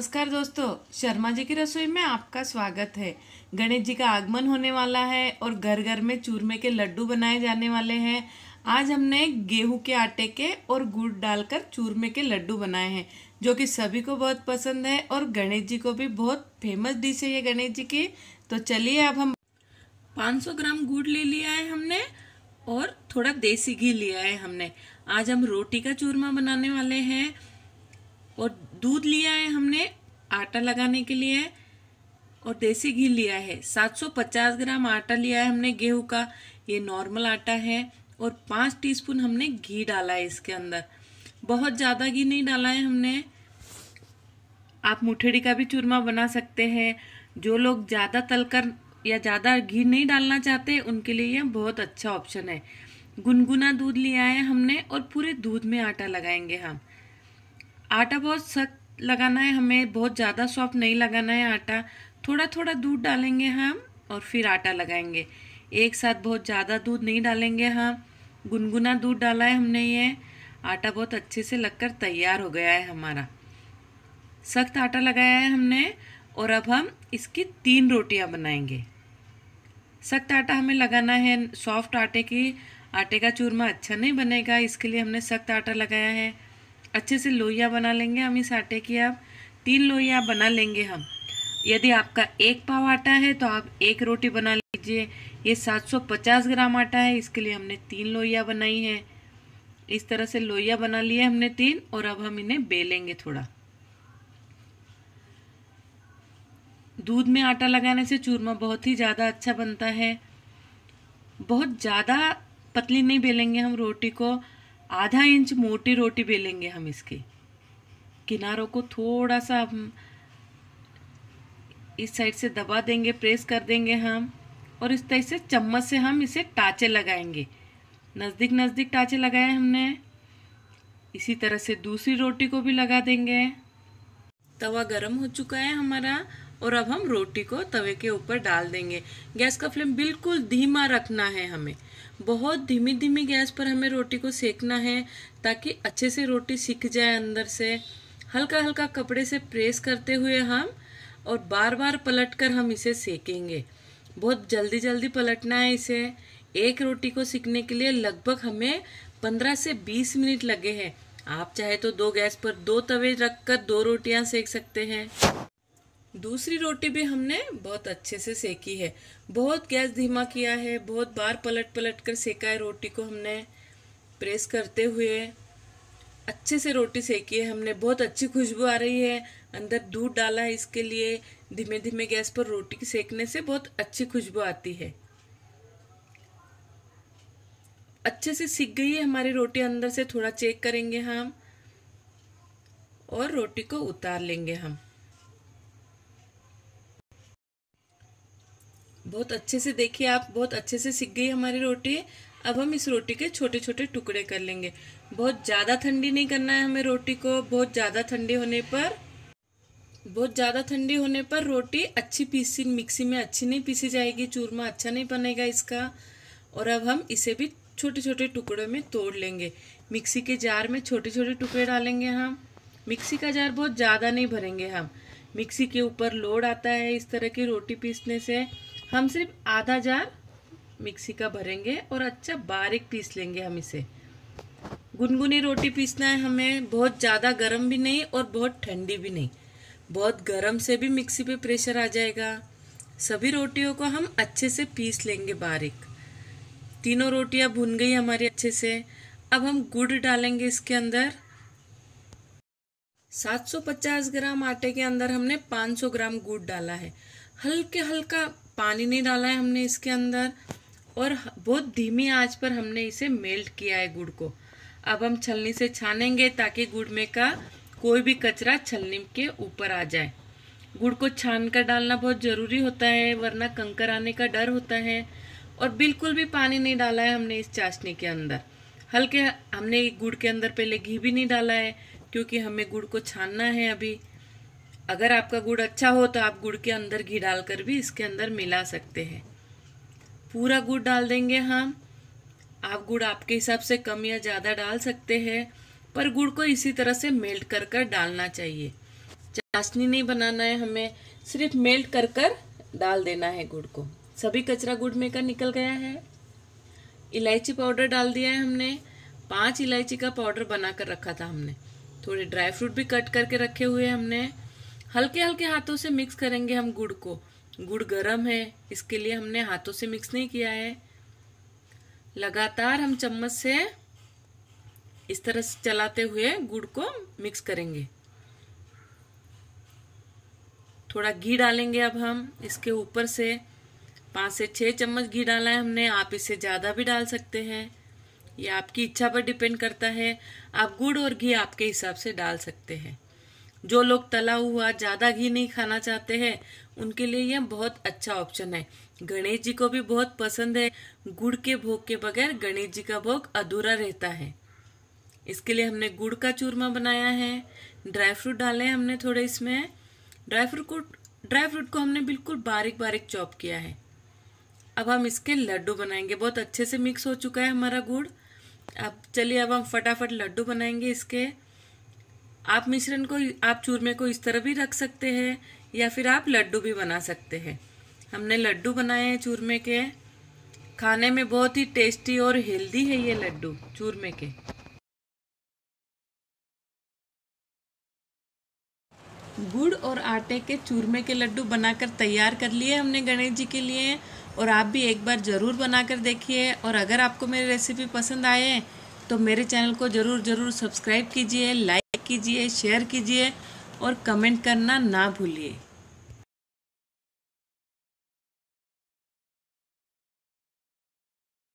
नमस्कार दोस्तों शर्मा जी की रसोई में आपका स्वागत है गणेश जी का आगमन होने वाला है और घर घर में चूरमे के लड्डू बनाए जाने वाले हैं आज हमने गेहूं के आटे के और गुड़ डालकर चूरमे के लड्डू बनाए हैं जो कि सभी को बहुत पसंद है और गणेश जी को भी बहुत फेमस डिश है ये गणेश जी की तो चलिए अब हम पाँच ग्राम गुड़ ले लिया है हमने और थोड़ा देसी घी लिया है हमने आज हम रोटी का चूरमा बनाने वाले हैं और दूध लिया है हमने आटा लगाने के लिए और देसी घी लिया है 750 ग्राम आटा लिया है हमने गेहूं का ये नॉर्मल आटा है और पाँच टीस्पून हमने घी डाला है इसके अंदर बहुत ज़्यादा घी नहीं डाला है हमने आप मुठेड़ी का भी चूरमा बना सकते हैं जो लोग ज़्यादा तलकर या ज़्यादा घी नहीं डालना चाहते उनके लिए यह बहुत अच्छा ऑप्शन है गुनगुना दूध लिया है हमने और पूरे दूध में आटा लगाएंगे हम आटा बहुत सख्त लगाना है हमें बहुत ज़्यादा सॉफ्ट नहीं लगाना है आटा थोड़ा थोड़ा दूध डालेंगे हम और फिर आटा लगाएंगे एक साथ बहुत ज़्यादा दूध नहीं डालेंगे हम गुनगुना दूध डाला है हमने ये आटा बहुत अच्छे से लगकर तैयार हो गया है हमारा सख्त आटा लगाया है हमने और अब हम इसकी तीन रोटियां बनाएंगे सख्त आटा हमें लगाना है सॉफ्ट आटे की आटे का चूरमा अच्छा नहीं बनेगा इसके लिए हमने सख्त आटा लगाया है अच्छे से लोइया बना लेंगे हम इस आटे की आप तीन लोइया बना लेंगे हम यदि आपका एक पाव आटा है तो आप एक रोटी बना लीजिए ये 750 ग्राम आटा है इसके लिए हमने तीन लोइया बनाई है इस तरह से लोइया बना लिए हमने तीन और अब हम इन्हें बेलेंगे थोड़ा दूध में आटा लगाने से चूरमा बहुत ही ज़्यादा अच्छा बनता है बहुत ज़्यादा पतली नहीं बेलेंगे हम रोटी को आधा इंच मोटी रोटी बेलेंगे हम इसके किनारों को थोड़ा सा हम इस साइड से दबा देंगे प्रेस कर देंगे हम और इस तरह से चम्मच से हम इसे टाँचे लगाएंगे नज़दीक नज़दीक टाँचे लगाए हमने इसी तरह से दूसरी रोटी को भी लगा देंगे तवा गरम हो चुका है हमारा और अब हम रोटी को तवे के ऊपर डाल देंगे गैस का फ्लेम बिल्कुल धीमा रखना है हमें बहुत धीमी धीमी गैस पर हमें रोटी को सेकना है ताकि अच्छे से रोटी सीख जाए अंदर से हल्का हल्का कपड़े से प्रेस करते हुए हम और बार बार पलट कर हम इसे सेकेंगे बहुत जल्दी जल्दी पलटना है इसे एक रोटी को सीखने के लिए लगभग हमें पंद्रह से बीस मिनट लगे हैं आप चाहे तो दो गैस पर दो तवे रख कर दो रोटियां सेक सकते हैं दूसरी रोटी भी हमने बहुत अच्छे से सेकी है बहुत गैस धीमा किया है बहुत बार पलट पलट कर सेका है रोटी को हमने प्रेस करते हुए अच्छे से रोटी सेकी है हमने बहुत अच्छी खुशबू आ रही है अंदर दूध डाला है इसके लिए धीमे धीमे गैस पर रोटी सेकने से बहुत अच्छी खुशबू आती है अच्छे से सीख गई है हमारी रोटी अंदर से थोड़ा चेक करेंगे हम और रोटी को उतार लेंगे हम बहुत अच्छे से देखिए आप बहुत अच्छे से सीख गई हमारी रोटी अब हम इस रोटी के छोटे छोटे टुकड़े कर लेंगे बहुत ज़्यादा ठंडी नहीं करना है हमें रोटी को बहुत ज़्यादा ठंडी होने पर बहुत ज़्यादा ठंडी होने पर रोटी अच्छी पीसी मिक्सी में अच्छी नहीं पीसी जाएगी चूरमा अच्छा नहीं बनेगा इसका और अब हम इसे भी छोटे छोटे टुकड़ों में तोड़ लेंगे मिक्सी के जार में छोटे छोटे टुकड़े डालेंगे हम मिक्सी का जार बहुत ज़्यादा नहीं भरेंगे हम मिक्सी के ऊपर लोड आता है इस तरह की रोटी पीसने से हम सिर्फ आधा जार मिक्सी का भरेंगे और अच्छा बारीक पीस लेंगे हम इसे गुनगुनी रोटी पीसना है हमें बहुत ज़्यादा गर्म भी नहीं और बहुत ठंडी भी नहीं बहुत गर्म से भी मिक्सी पे प्रेशर आ जाएगा सभी रोटियों को हम अच्छे से पीस लेंगे बारीक तीनों रोटियां भुन गई हमारी अच्छे से अब हम गुड़ डालेंगे इसके अंदर 750 ग्राम आटे के अंदर हमने 500 ग्राम गुड़ डाला है हल्के हल्का पानी नहीं डाला है हमने इसके अंदर और बहुत धीमी आंच पर हमने इसे मेल्ट किया है गुड़ को अब हम छलनी से छानेंगे ताकि गुड़ में का कोई भी कचरा छलनी के ऊपर आ जाए गुड़ को छान कर डालना बहुत ज़रूरी होता है वरना कंकर आने का डर होता है और बिल्कुल भी पानी नहीं डाला है हमने इस चाशनी के अंदर हल्के हमने गुड़ के अंदर पहले घी भी नहीं डाला है क्योंकि हमें गुड़ को छानना है अभी अगर आपका गुड़ अच्छा हो तो आप गुड़ के अंदर घी डालकर भी इसके अंदर मिला सकते हैं पूरा गुड़ डाल देंगे हम आप गुड़ आपके हिसाब से कम या ज़्यादा डाल सकते हैं पर गुड़ को इसी तरह से मेल्ट कर कर डालना चाहिए चाशनी नहीं बनाना है हमें सिर्फ मेल्ट कर कर डाल देना है गुड़ को सभी कचरा गुड़ में का निकल गया है इलायची पाउडर डाल दिया है हमने पांच इलायची का पाउडर बना कर रखा था हमने थोड़े ड्राई फ्रूट भी कट करके रखे हुए हमने हल्के हल्के हाथों से मिक्स करेंगे हम गुड़ को गुड़ गर्म है इसके लिए हमने हाथों से मिक्स नहीं किया है लगातार हम चम्मच से इस तरह से चलाते हुए गुड़ को मिक्स करेंगे थोड़ा घी डालेंगे अब हम इसके ऊपर से पाँच से छः चम्मच घी डाला है हमने आप इससे ज़्यादा भी डाल सकते हैं ये आपकी इच्छा पर डिपेंड करता है आप गुड़ और घी आपके हिसाब से डाल सकते हैं जो लोग तला हुआ ज़्यादा घी नहीं खाना चाहते हैं उनके लिए यह बहुत अच्छा ऑप्शन है गणेश जी को भी बहुत पसंद है गुड़ के भोग के बगैर गणेश जी का भोग अधूरा रहता है इसके लिए हमने गुड़ का चूरमा बनाया है ड्राई फ्रूट डाले हैं हमने थोड़े इसमें ड्राई फ्रूट को ड्राई फ्रूट को हमने बिल्कुल बारीक बारीक चॉप किया है अब हम इसके लड्डू बनाएंगे बहुत अच्छे से मिक्स हो चुका है हमारा गुड़ अब चलिए अब हम फटाफट लड्डू बनाएंगे इसके आप मिश्रण को आप चूरमे को इस तरह भी रख सकते हैं या फिर आप लड्डू भी बना सकते हैं हमने लड्डू बनाए हैं चूरमे के खाने में बहुत ही टेस्टी और हेल्दी है ये लड्डू चूरमे के गुड़ और आटे के चूरमे के लड्डू बनाकर तैयार कर लिए हमने गणेश जी के लिए और आप भी एक बार ज़रूर बनाकर देखिए और अगर आपको मेरी रेसिपी पसंद आए तो मेरे चैनल को ज़रूर ज़रूर सब्सक्राइब कीजिए लाइक कीजिए शेयर कीजिए और कमेंट करना ना भूलिए